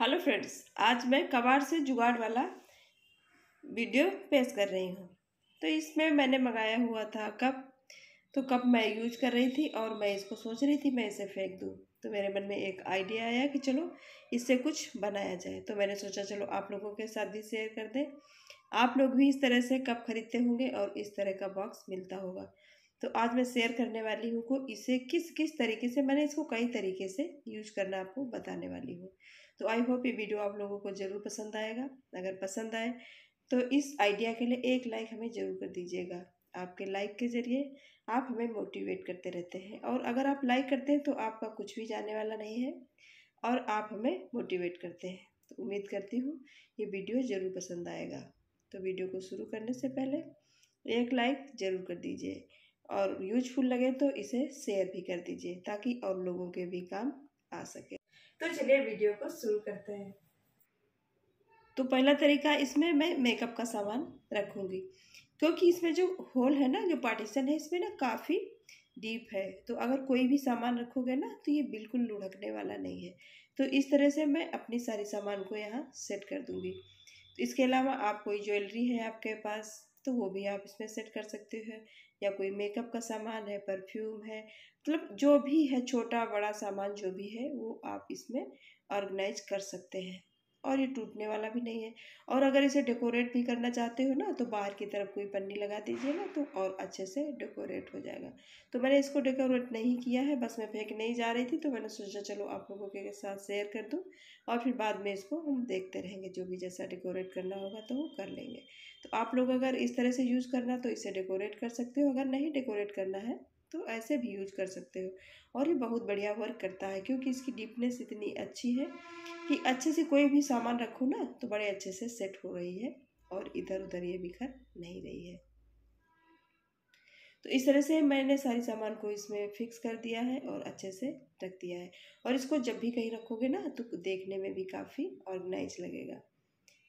hello friends आज मैं कबाड़ से जुगाड़ वाला वीडियो पेश कर रही हूँ तो इसमें मैंने मंगाया हुआ था कप तो कप मैं यूज कर रही थी और मैं इसको सोच रही थी मैं इसे फेंक दूँ तो मेरे मन में एक आइडिया आया कि चलो इससे कुछ बनाया जाए तो मैंने सोचा चलो आप लोगों के साथ भी शेयर कर दें आप लोग भी इस तरह से कप खरीदते होंगे और इस तरह का बॉक्स मिलता होगा तो आज मैं शेयर करने वाली हूँ को इसे किस किस तरीके से मैंने इसको कई तरीके से यूज करना आपको बताने वाली हूँ तो आई होप ये वीडियो आप लोगों को ज़रूर पसंद आएगा अगर पसंद आए तो इस आइडिया के लिए एक लाइक हमें ज़रूर कर दीजिएगा आपके लाइक के ज़रिए आप हमें मोटिवेट करते रहते हैं और अगर आप लाइक करते हैं तो आपका कुछ भी जाने वाला नहीं है और आप हमें मोटिवेट करते हैं तो उम्मीद करती हूँ ये वीडियो ज़रूर पसंद आएगा तो वीडियो को शुरू करने से पहले एक लाइक ज़रूर कर दीजिए और यूजफुल लगे तो इसे शेयर भी कर दीजिए ताकि और लोगों के भी काम आ सके तो चलिए वीडियो को शुरू करते हैं तो पहला तरीका इसमें मैं मेकअप का सामान रखूँगी क्योंकि इसमें जो होल है ना जो पार्टीशन है इसमें ना काफ़ी डीप है तो अगर कोई भी सामान रखोगे ना तो ये बिल्कुल लुढ़कने वाला नहीं है तो इस तरह से मैं अपनी सारी सामान को यहाँ सेट कर दूँगी तो इसके अलावा आप कोई ज्वेलरी है आपके पास तो वो भी आप इसमें सेट कर सकते हो या कोई मेकअप का सामान है परफ्यूम है मतलब जो भी है छोटा बड़ा सामान जो भी है वो आप इसमें ऑर्गेनाइज कर सकते हैं और ये टूटने वाला भी नहीं है और अगर इसे डेकोरेट भी करना चाहते हो ना तो बाहर की तरफ कोई पन्नी लगा दीजिए ना तो और अच्छे से डेकोरेट हो जाएगा तो मैंने इसको डेकोरेट नहीं किया है बस मैं फेंक नहीं जा रही थी तो मैंने सोचा चलो आप लोगों के साथ शेयर कर दूँ और फिर बाद में इसको हम देखते रहेंगे जो भी जैसा डेकोरेट करना होगा तो वो कर लेंगे तो आप लोग अगर इस तरह से यूज़ करना तो इसे डेकोरेट कर सकते हो अगर नहीं डेकोरेट करना है तो ऐसे भी यूज कर सकते हो और ये बहुत बढ़िया वर्क करता है क्योंकि इसकी डीपनेस इतनी अच्छी है कि अच्छे से कोई भी सामान रखो ना तो बड़े अच्छे से सेट हो रही है और इधर उधर ये बिखर नहीं रही है तो इस तरह से मैंने सारी सामान को इसमें फिक्स कर दिया है और अच्छे से रख दिया है और इसको जब भी कहीं रखोगे ना तो देखने में भी काफ़ी ऑर्गेनाइज लगेगा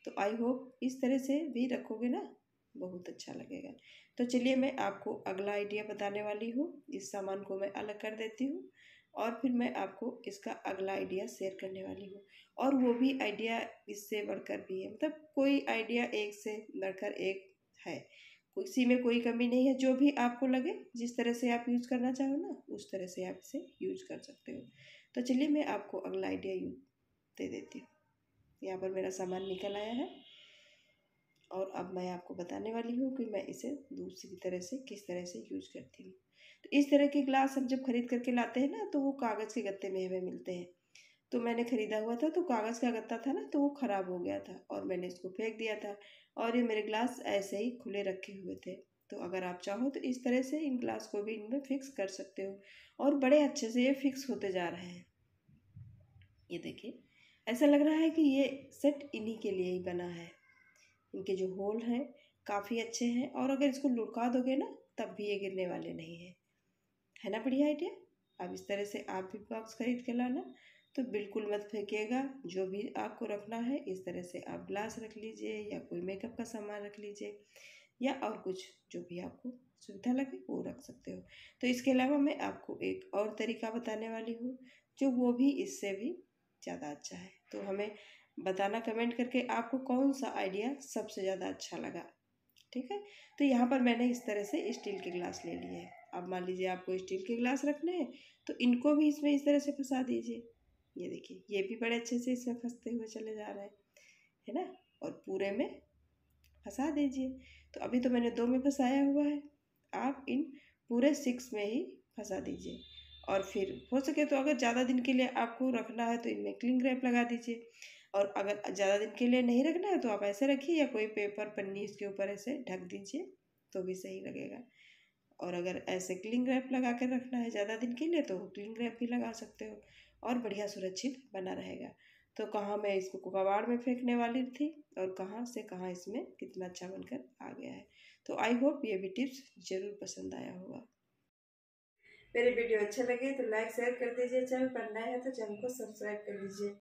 तो आई होप इस तरह से भी रखोगे ना बहुत अच्छा लगेगा तो चलिए मैं आपको अगला आइडिया बताने वाली हूँ इस सामान को मैं अलग कर देती हूँ और फिर मैं आपको इसका अगला आइडिया शेयर करने वाली हूँ और वो भी आइडिया इससे बढ़कर भी है मतलब कोई आइडिया एक से बढ़कर एक है इसी में कोई कमी नहीं है जो भी आपको लगे जिस तरह से आप यूज़ करना चाहो ना उस तरह से आप इसे यूज कर सकते हो तो चलिए मैं आपको अगला आइडिया यूज दे देती हूँ यहाँ पर मेरा सामान निकल आया है और अब मैं आपको बताने वाली हूँ कि मैं इसे दूसरी तरह से किस तरह से यूज करती हूँ तो इस तरह के ग्लास हम जब खरीद करके लाते हैं ना तो वो कागज़ के गत्ते में हमें मिलते हैं तो मैंने ख़रीदा हुआ था तो कागज़ का गत्ता था ना तो वो ख़राब हो गया था और मैंने इसको फेंक दिया था और ये मेरे ग्लास ऐसे ही खुले रखे हुए थे तो अगर आप चाहो तो इस तरह से इन ग्लास को भी इनमें फिक्स कर सकते हो और बड़े अच्छे से ये फिक्स होते जा रहे हैं ये देखिए ऐसा लग रहा है कि ये सेट इन्हीं के लिए ही बना है इनके जो होल हैं काफ़ी अच्छे हैं और अगर इसको लुड़का दोगे ना तब भी ये गिरने वाले नहीं हैं है ना बढ़िया आइडिया अब इस तरह से आप भी बॉक्स खरीद के लाना तो बिल्कुल मत फेंकेगा जो भी आपको रखना है इस तरह से आप ग्लास रख लीजिए या कोई मेकअप का सामान रख लीजिए या और कुछ जो भी आपको सुविधा लगे वो रख सकते हो तो इसके अलावा मैं आपको एक और तरीका बताने वाली हूँ जो वो भी इससे भी ज़्यादा अच्छा है तो हमें बताना कमेंट करके आपको कौन सा आइडिया सबसे ज़्यादा अच्छा लगा ठीक है तो यहाँ पर मैंने इस तरह से स्टील के गिलास ले लिए हैं अब मान लीजिए आपको स्टील के गिलास रखने हैं तो इनको भी इसमें इस तरह से फंसा दीजिए ये देखिए ये भी बड़े अच्छे से इसमें फंसते हुए चले जा रहे हैं है ना और पूरे में फंसा दीजिए तो अभी तो मैंने दो में फंसाया हुआ है आप इन पूरे सिक्स में ही फंसा दीजिए और फिर हो सके तो अगर ज़्यादा दिन के लिए आपको रखना है तो इनमें क्लिंग रैप लगा दीजिए और अगर ज़्यादा दिन के लिए नहीं रखना है तो आप ऐसे रखिए या कोई पेपर पन्नी इसके ऊपर ऐसे ढक दीजिए तो भी सही लगेगा और अगर ऐसे क्लिंग रैप लगा कर रखना है ज़्यादा दिन के लिए तो क्लिंग रैप भी लगा सकते हो और बढ़िया सुरक्षित बना रहेगा तो कहाँ मैं इसको कबाड़ में फेंकने वाली थी और कहाँ से कहाँ इसमें कितना अच्छा बनकर आ गया है तो आई होप ये भी टिप्स ज़रूर पसंद आया होगा मेरे वीडियो अच्छे लगे तो लाइक शेयर कर दीजिए चैनल पर नए हैं तो चैनल को सब्सक्राइब कर दीजिए